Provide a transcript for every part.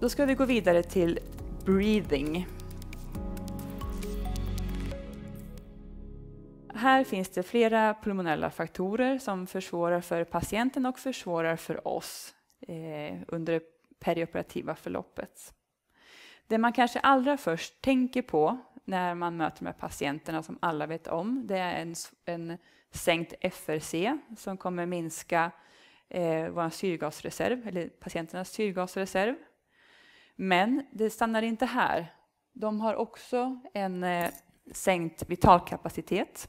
Då ska vi gå vidare till breathing. Här finns det flera pulmonella faktorer som försvårar för patienten och försvårar för oss eh, under det perioperativa förloppet. Det man kanske allra först tänker på när man möter de här patienterna som alla vet om, det är en, en sänkt FRC som kommer minska eh, vår syrgasreserv, eller patienternas syrgasreserv. Men det stannar inte här. De har också en eh, sänkt vitalkapacitet.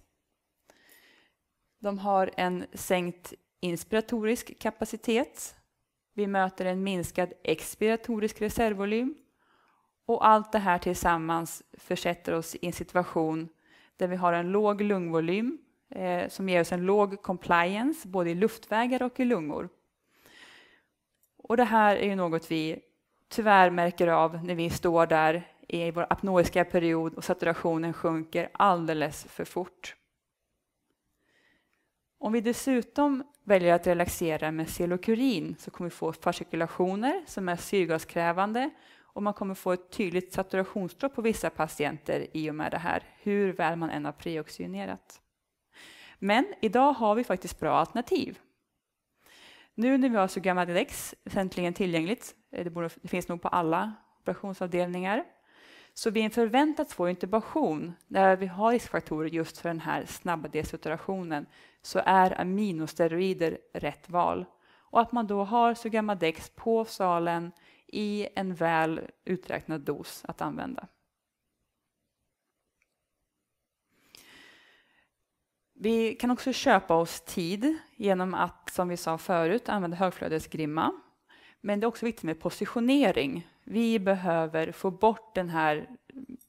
De har en sänkt inspiratorisk kapacitet. Vi möter en minskad expiratorisk reservvolym. Och allt det här tillsammans försätter oss i en situation där vi har en låg lungvolym eh, som ger oss en låg compliance både i luftvägar och i lungor. Och det här är ju något vi tyvärr märker av när vi står där i vår apnoiska period och saturationen sjunker alldeles för fort. Om vi dessutom väljer att relaxera med celokurin så kommer vi få fascikulationer som är syrgaskrävande och man kommer få ett tydligt saturationsdropp på vissa patienter i och med det här, hur väl man än har preoxygenerat. Men idag har vi faktiskt bra alternativ. Nu när vi har Sugamadilex äntligen tillgängligt Eh, det, borde, det finns nog på alla operationsavdelningar. Så vid en förväntad svår intubation, där vi har riskfaktorer just för den här snabba desaturationen, så är aminosteroider rätt val. Och att man då har Sugammadex på salen i en väl uträknad dos att använda. Vi kan också köpa oss tid genom att, som vi sa förut, använda högflödesgrimma men det är också viktigt med positionering. Vi behöver få bort den här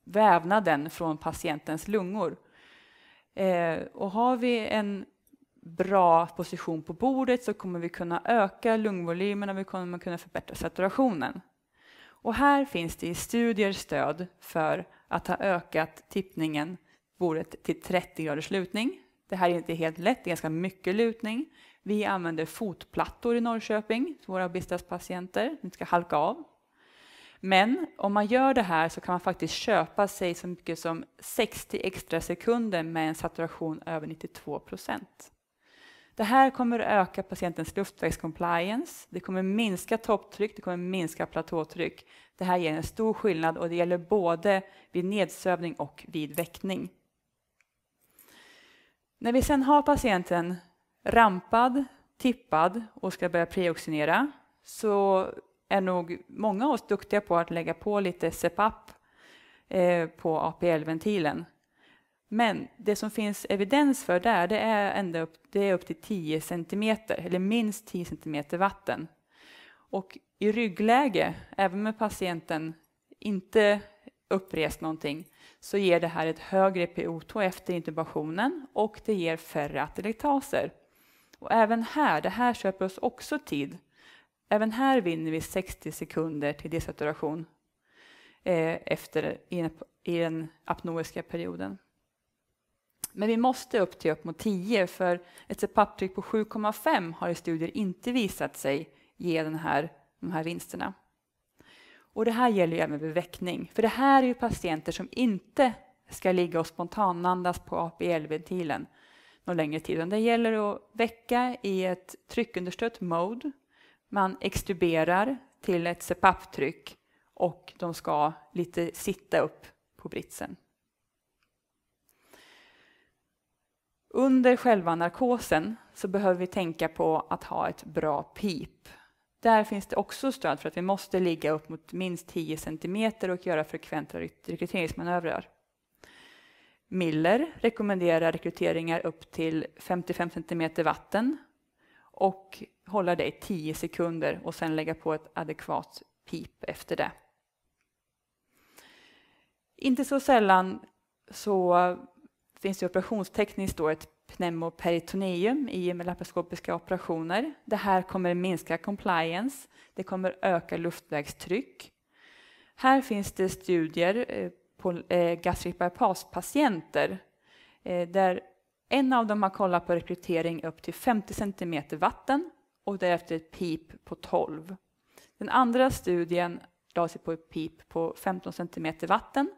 vävnaden från patientens lungor. Eh, och har vi en bra position på bordet så kommer vi kunna öka lungvolymerna, vi kommer kunna förbättra saturationen. Och här finns det i studier stöd för att ha ökat tippningen bordet till 30 graders lutning. Det här är inte helt lätt, det är ganska mycket lutning. Vi använder fotplattor i Norrköping, våra bistadspatienter inte ska halka av. Men om man gör det här så kan man faktiskt köpa sig så mycket som 60 extra sekunder med en saturation över 92 procent. Det här kommer att öka patientens luftvägscompliance, det kommer att minska topptryck, det kommer att minska platåtryck. Det här ger en stor skillnad och det gäller både vid nedsövning och vid väckning. När vi sedan har patienten rampad, tippad och ska börja preoxinera så är nog många av oss duktiga på att lägga på lite CPAP eh, på APL-ventilen. Men det som finns evidens för där, det är, ända upp, det är upp till 10 centimeter, eller minst 10 centimeter vatten. Och i ryggläge, även med patienten inte upprest någonting, så ger det här ett högre PO2 efter intubationen och det ger färre atelektaser. Och även här, det här köper oss också tid. Även här vinner vi 60 sekunder till desaturation eh, efter, i, i den apnoiska perioden. Men vi måste upp till upp mot 10 för ett CPAP-tryck på 7,5 har i studier inte visat sig ge den här, de här vinsterna. Och det här gäller ju även vid väckning, för det här är ju patienter som inte ska ligga och spontanandas på APL-ventilen någon längre tid. Det gäller att väcka i ett tryckunderstött mode. Man extuberar till ett CPAP-tryck och de ska lite sitta upp på britsen. Under själva narkosen så behöver vi tänka på att ha ett bra pip. Där finns det också stöd för att vi måste ligga upp mot minst 10 cm och göra frekventa rekryteringsmanövrar. Miller rekommenderar rekryteringar upp till 55 cm vatten och hålla det i 10 sekunder och sen lägga på ett adekvat pip efter det. Inte så sällan så finns det operationstekniskt då ett pneumoperitoneum i laparoskopiska operationer. Det här kommer minska compliance, det kommer öka luftvägstryck. Här finns det studier eh, på eh, gastric bypass-patienter eh, där en av dem har kollat på rekrytering upp till 50 cm vatten och därefter ett PIP på 12. Den andra studien la sig på ett PIP på 15 cm vatten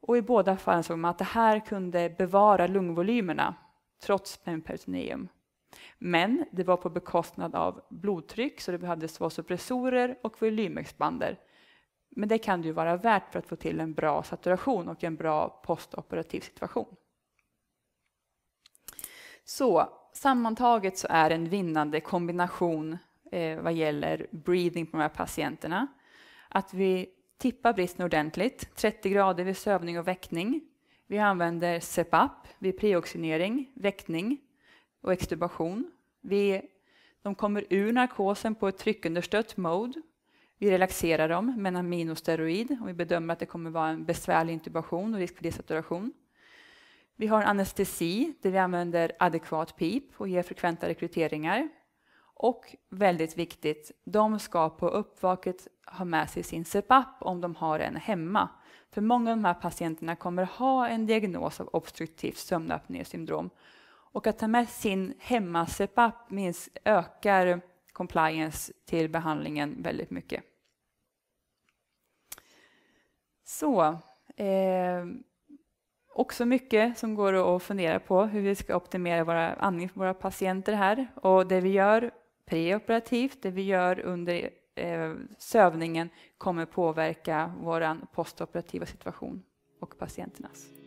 och i båda fallen såg man att det här kunde bevara lungvolymerna trots peritoneum. Men det var på bekostnad av blodtryck, så det behövdes vasopressorer och volymexpander men det kan det ju vara värt för att få till en bra saturation och en bra postoperativ situation. Så sammantaget så är en vinnande kombination eh, vad gäller breathing på de här patienterna att vi tippar bristen ordentligt, 30 grader vid sövning och väckning. Vi använder CPAP vid preoxinering, väckning och extubation. Vi, de kommer ur narkosen på ett tryckunderstött mode vi relaxerar dem med en aminosteroid och vi bedömer att det kommer vara en besvärlig intubation och risk för desaturation. Vi har anestesi där vi använder adekvat PIP och ger frekventa rekryteringar. Och väldigt viktigt, de ska på uppvaket ha med sig sin CPAP om de har en hemma. För många av de här patienterna kommer ha en diagnos av obstruktivt sömnapnésyndrom. Och att ta med sin hemma-CPAP ökar compliance till behandlingen väldigt mycket. Så. Eh, också mycket som går att fundera på hur vi ska optimera våra andning för våra patienter här. Och det vi gör preoperativt, det vi gör under eh, sövningen kommer påverka vår postoperativa situation och patienternas.